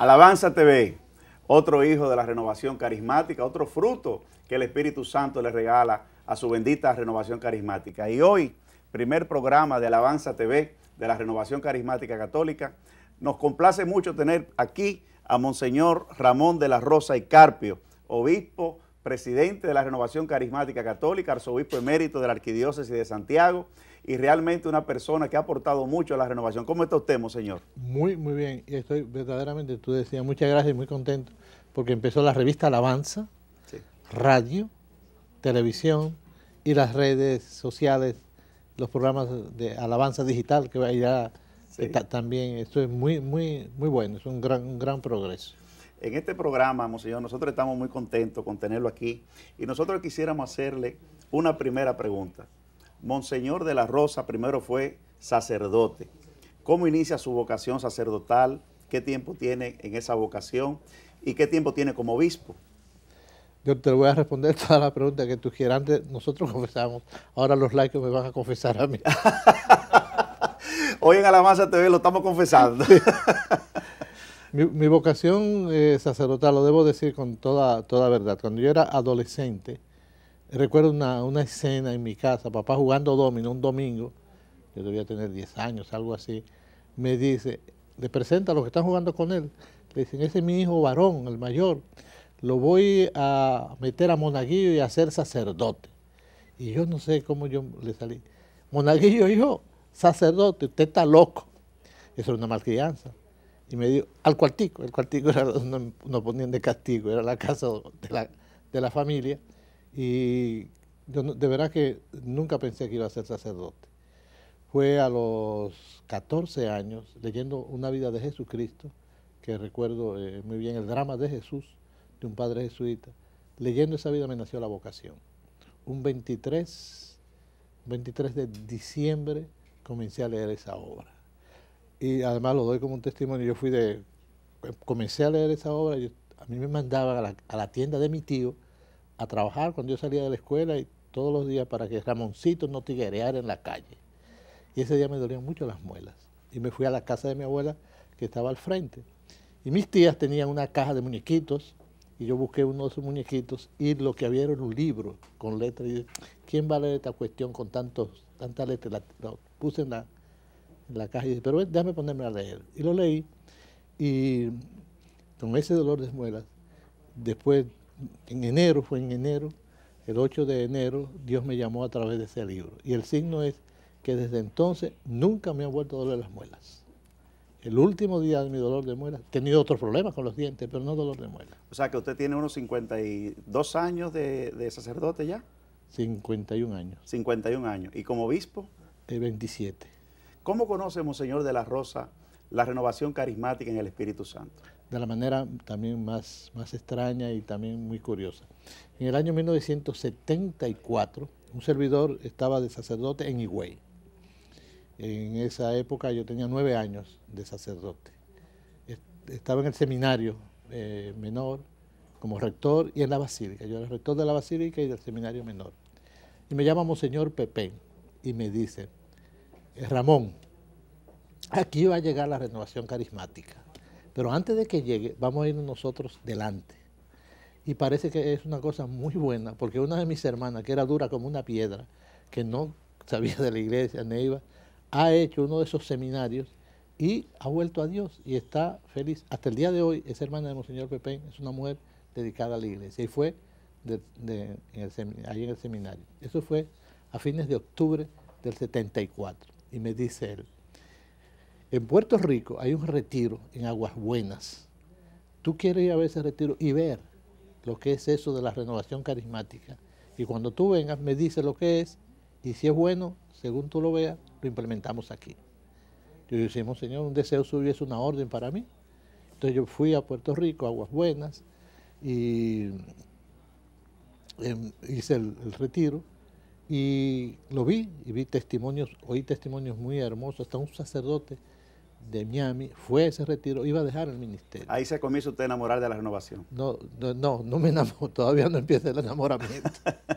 Alabanza TV, otro hijo de la renovación carismática, otro fruto que el Espíritu Santo le regala a su bendita renovación carismática. Y hoy, primer programa de Alabanza TV de la renovación carismática católica, nos complace mucho tener aquí a Monseñor Ramón de la Rosa y Carpio, obispo, presidente de la renovación carismática católica, arzobispo emérito de la Arquidiócesis de Santiago y realmente una persona que ha aportado mucho a la renovación. ¿Cómo está usted, señor? Muy, muy bien. Y estoy verdaderamente, tú decías, muchas gracias muy contento, porque empezó la revista Alabanza, radio, televisión y las redes sociales, los programas de Alabanza Digital que va a eh, también esto es muy, muy, muy bueno, es un gran, gran progreso. En este programa, Monseñor, nosotros estamos muy contentos con tenerlo aquí y nosotros quisiéramos hacerle una primera pregunta. Monseñor de la Rosa primero fue sacerdote. ¿Cómo inicia su vocación sacerdotal? ¿Qué tiempo tiene en esa vocación? ¿Y qué tiempo tiene como obispo? Yo te voy a responder toda la pregunta que tú quieras. Antes nosotros confesamos, ahora los laicos me van a confesar a mí. Hoy en Alabanza TV lo estamos confesando. mi, vocación eh, sacerdotal, lo debo decir con toda, toda verdad. Cuando yo era adolescente, Recuerdo una, escena en mi casa, papá jugando domino un domingo, yo debía tener 10 años, algo así, me dice, le presenta a los que están jugando con él, le dicen, ese es mi hijo varón, el mayor, lo voy a meter a Monaguillo y a ser sacerdote. Y yo no sé cómo yo le salí. Monaguillo hijo, sacerdote, usted está loco. Eso era una malcrianza. Y me dijo, al cuartico, el cuartico era donde nos ponían de castigo, era la casa de la familia. Y yo de verdad que nunca pensé que iba a ser sacerdote. Fue a los 14 años, leyendo una vida de Jesucristo, que recuerdo eh, muy bien el drama de Jesús, de un padre jesuita, leyendo esa vida me nació la vocación. Un 23, 23 de diciembre comencé a leer esa obra. Y además lo doy como un testimonio, yo fui de, comencé a leer esa obra, yo, a mí me mandaban a la tienda de mi tío, a trabajar cuando yo salía de la escuela y todos los días para que Ramoncito no tiguereara en la calle. Y ese día me dolían mucho las muelas. Y me fui a la casa de mi abuela que estaba al frente. Y mis tías tenían una caja de muñequitos y yo busqué uno de esos muñequitos y lo que había era un libro con letras. Y dije, ¿quién va a leer esta cuestión con tantos, tantas letras? La, puse en la, en la caja y dije, pero déjame ponerme a leer. Y lo leí y con ese dolor de muelas, después en enero, fue en enero, el 8 de enero, Dios me llamó a través de ese libro. Y el signo es que desde entonces nunca me ha vuelto dolor doler las muelas. El último día de mi dolor de muelas, he tenido otros problemas con los dientes, pero no dolor de muelas. O sea que usted tiene unos 52 años de, sacerdote ya. 51 años. 51 años. ¿Y como obispo? De 27. ¿Cómo conoce, señor de la Rosa, la renovación carismática en el Espíritu Santo. De la manera también más, más extraña y también muy curiosa. En el año 1974, un servidor estaba de sacerdote en Higüey. En esa época yo tenía nueve años de sacerdote. Estaba en el seminario eh, menor como rector y en la basílica. Yo era rector de la basílica y del seminario menor. Y me llama Monseñor Pepe y me dice, eh, Ramón, Aquí va a llegar la renovación carismática. Pero antes de que llegue, vamos a ir nosotros delante. Y parece que es una cosa muy buena, porque una de mis hermanas, que era dura como una piedra, que no sabía de la iglesia, Neiva ha hecho uno de esos seminarios y ha vuelto a Dios y está feliz. Hasta el día de hoy, es hermana de Monseñor Pepe es una mujer dedicada a la iglesia y fue en el ahí en el seminario. Eso fue a fines de octubre del 74. Y me dice él, en Puerto Rico hay un retiro en Aguas Buenas. Tú quieres ir a ver ese retiro y ver lo que es eso de la renovación carismática. Y cuando tú vengas, me dices lo que es y si es bueno, según tú lo veas, lo implementamos aquí. Yo decimos, Señor, un deseo suyo es una orden para mí. Entonces yo fui a Puerto Rico, Aguas Buenas, y em, hice el, el retiro y lo vi y vi testimonios, oí testimonios muy hermosos, hasta un sacerdote de Miami, fue, ese retiro iba a dejar el ministerio. Ahí se comienza usted a enamorar de la renovación. No, no, no, me enamoro, todavía no empieza el enamoramiento.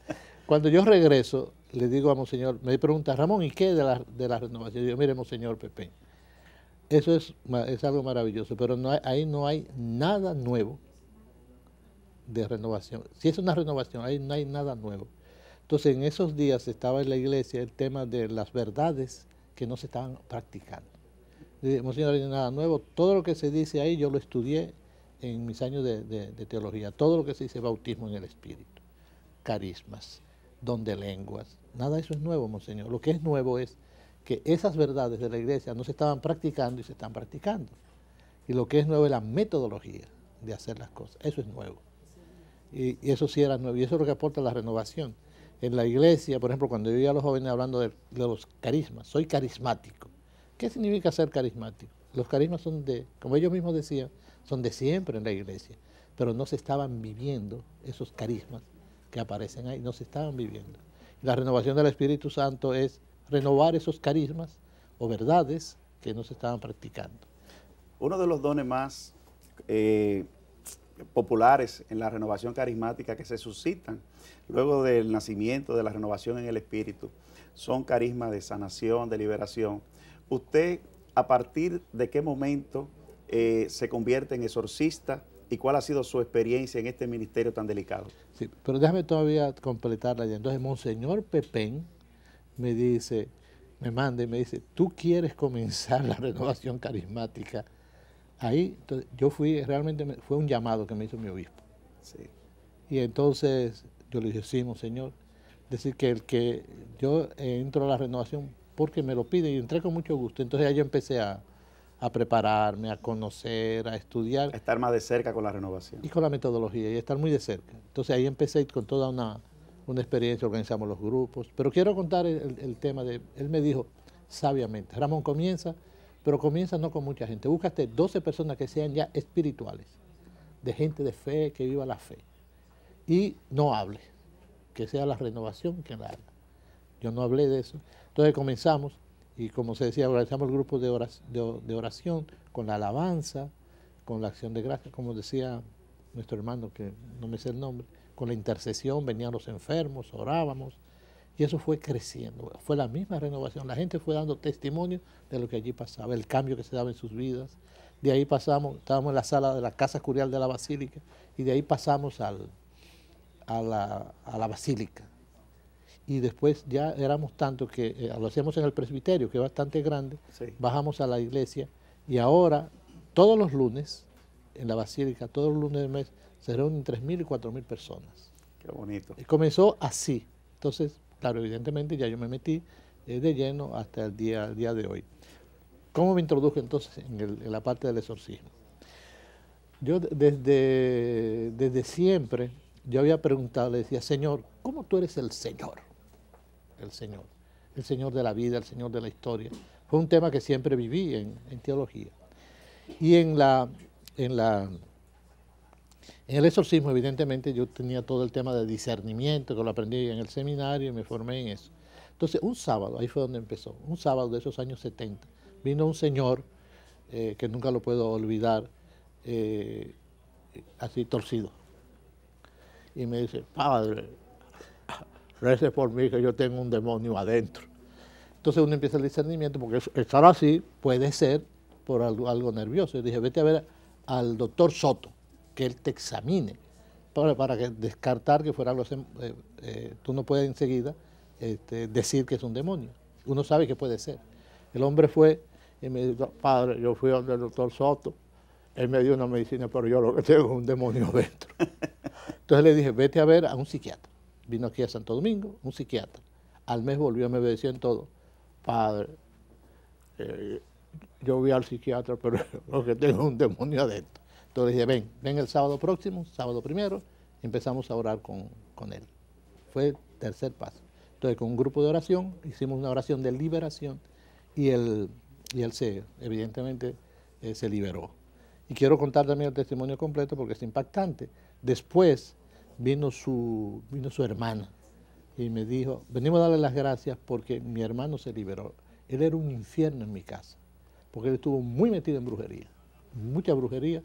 Cuando yo regreso, le digo a Monseñor, me pregunta, Ramón, ¿y qué de la, de la renovación? Yo digo, mire, Monseñor Pepe, eso es, es algo maravilloso, pero ahí no hay nada nuevo de renovación. Si es una renovación, ahí no hay nada nuevo. Entonces, en esos días estaba en la iglesia el tema de las verdades que no se estaban practicando. Monseñor, nada nuevo. Todo lo que se dice ahí yo lo estudié en mis años de, teología. Todo lo que se dice bautismo en el Espíritu, carismas, don de lenguas. Nada de eso es nuevo, Monseñor. Lo que es nuevo es que esas verdades de la iglesia no se estaban practicando y se están practicando. Y lo que es nuevo es la metodología de hacer las cosas. Eso es nuevo. Y, eso sí era nuevo. Y eso es lo que aporta la renovación. En la iglesia, por ejemplo, cuando yo veía a los jóvenes hablando de los carismas, soy carismático. ¿Qué significa ser carismático? Los carismas son de, como ellos mismos decían, son de siempre en la iglesia, pero no se estaban viviendo esos carismas que aparecen ahí, no se estaban viviendo. La renovación del Espíritu Santo es renovar esos carismas o verdades que no se estaban practicando. Uno de los dones más eh, populares en la renovación carismática que se suscitan luego del nacimiento de la renovación en el Espíritu son carismas de sanación, de liberación, ¿Usted a partir de qué momento eh, se convierte en exorcista y cuál ha sido su experiencia en este ministerio tan delicado? Sí, pero déjame todavía completarla ya. Entonces, Monseñor Pepén me dice, me manda y me dice, tú quieres comenzar la renovación carismática. Ahí entonces, yo fui, realmente fue un llamado que me hizo mi obispo. Sí. Y entonces yo le dije, señor, Decir que el que yo entro a la renovación porque me lo pide y entré con mucho gusto. Entonces ahí yo empecé a, prepararme, a conocer, a estudiar. A estar más de cerca con la renovación. Y con la metodología, y estar muy de cerca. Entonces ahí empecé con toda una, experiencia, organizamos los grupos. Pero quiero contar el, el, tema de, él me dijo sabiamente, Ramón comienza, pero comienza no con mucha gente, búscate 12 personas que sean ya espirituales, de gente de fe, que viva la fe. Y no hable, que sea la renovación que la haga. Yo no hablé de eso. Entonces comenzamos y como se decía, organizamos grupos de oración, de, oración con la alabanza, con la acción de gracia, como decía nuestro hermano, que no me sé el nombre, con la intercesión, venían los enfermos, orábamos, y eso fue creciendo, fue la misma renovación, la gente fue dando testimonio de lo que allí pasaba, el cambio que se daba en sus vidas, de ahí pasamos, estábamos en la sala de la Casa Curial de la Basílica, y de ahí pasamos al, a la Basílica, y después ya éramos tanto que eh, lo hacíamos en el presbiterio, que es bastante grande, bajamos a la iglesia y ahora todos los lunes, en la basílica, todos los lunes del mes, se reúnen 3.000 y 4.000 personas. Qué bonito. Y comenzó así. Entonces, claro, evidentemente ya yo me metí eh, de lleno hasta el día, día de hoy. ¿Cómo me introduje entonces en, la parte del exorcismo? Yo desde, desde siempre, yo había preguntado, le decía, Señor, ¿cómo tú eres el Señor? el Señor, el Señor de la vida, el Señor de la historia. Fue un tema que siempre viví en, teología. Y en la, en la en el exorcismo, evidentemente, yo tenía todo el tema de discernimiento, que lo aprendí en el seminario y me formé en eso. Entonces, un sábado, ahí fue donde empezó, un sábado de esos años 70, vino un señor, eh, que nunca lo puedo olvidar, eh, así torcido. Y me dice, padre, es por mí que yo tengo un demonio adentro. Entonces uno empieza el discernimiento, porque estar así puede ser por algo, nervioso. Yo dije, vete a ver al doctor Soto, que él te examine, para, descartar que fuera algo. Eh, eh, tú no puedes enseguida este, decir que es un demonio. Uno sabe que puede ser. El hombre fue y me dijo, padre, yo fui al doctor Soto, él me dio una medicina, pero yo lo que tengo es un demonio dentro. Entonces le dije, vete a ver a un psiquiatra vino aquí a Santo Domingo, un psiquiatra. Al mes volvió, me decía en todo, padre, eh, yo voy al psiquiatra, pero lo que tengo un demonio adentro. Entonces dije, ven, ven el sábado próximo, sábado primero, empezamos a orar con, él. Fue el tercer paso. Entonces con un grupo de oración, hicimos una oración de liberación y él, y se, evidentemente, eh, se liberó. Y quiero contar también el testimonio completo porque es impactante. Después, vino su, hermana y me dijo, venimos a darle las gracias porque mi hermano se liberó. Él era un infierno en mi casa, porque él estuvo muy metido en brujería, mucha brujería,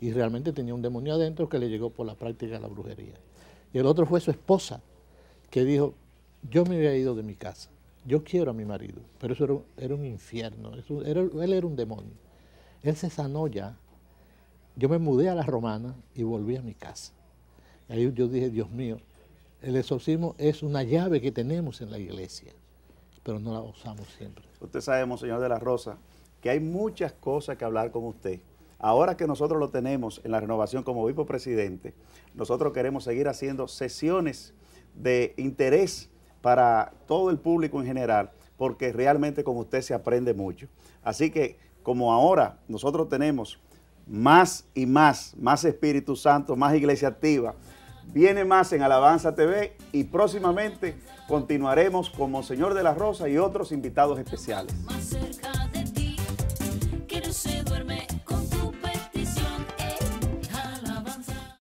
y realmente tenía un demonio adentro que le llegó por la práctica de la brujería. Y el otro fue su esposa, que dijo, yo me había ido de mi casa, yo quiero a mi marido, pero eso era, un infierno, él era un demonio. Él se sanó ya, yo me mudé a la romana y volví a mi casa. Ahí yo dije, Dios mío, el exorcismo es una llave que tenemos en la iglesia, pero no la usamos siempre. Usted sabemos, señor de la Rosa, que hay muchas cosas que hablar con usted. Ahora que nosotros lo tenemos en la renovación como obispo presidente, nosotros queremos seguir haciendo sesiones de interés para todo el público en general, porque realmente con usted se aprende mucho. Así que como ahora nosotros tenemos más y más, más Espíritu Santo, más iglesia activa. Viene más en Alabanza TV y próximamente continuaremos como Señor de la Rosa y otros invitados especiales.